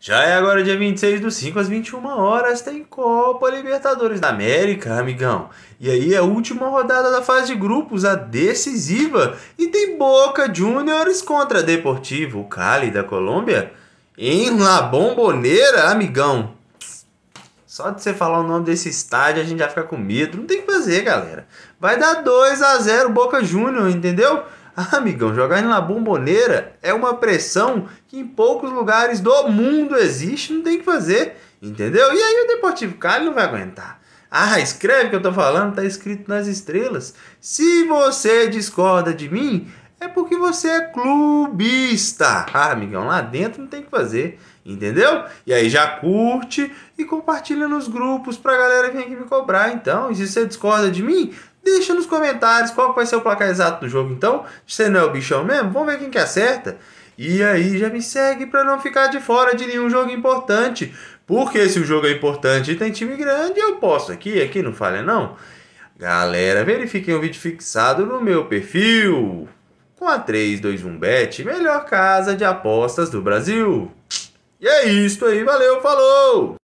Já é agora dia 26 do 5 às 21 horas, tem Copa Libertadores da América, amigão. E aí é a última rodada da fase de grupos, a decisiva, e tem Boca Juniors contra Deportivo Cali da Colômbia em La Bombonera, amigão. Só de você falar o nome desse estádio a gente já fica com medo, não tem o que fazer, galera. Vai dar 2 a 0 Boca Juniors, entendeu? Ah, amigão, jogar na bomboneira é uma pressão que em poucos lugares do mundo existe, não tem que fazer, entendeu? E aí o Deportivo Cali não vai aguentar. Ah, escreve que eu tô falando, tá escrito nas estrelas. Se você discorda de mim, é porque você é clubista. Ah, amigão, lá dentro não tem que fazer, entendeu? E aí já curte e compartilha nos grupos pra galera vir aqui me cobrar, então. E se você discorda de mim, Deixa nos comentários qual vai ser o placar exato do jogo, então. Você não é o bichão mesmo? Vamos ver quem que acerta. E aí já me segue para não ficar de fora de nenhum jogo importante. Porque se o jogo é importante e tem time grande, eu posso aqui, aqui não falha não. Galera, verifiquem o vídeo fixado no meu perfil. Com a 321bet, melhor casa de apostas do Brasil. E é isso aí, valeu, falou!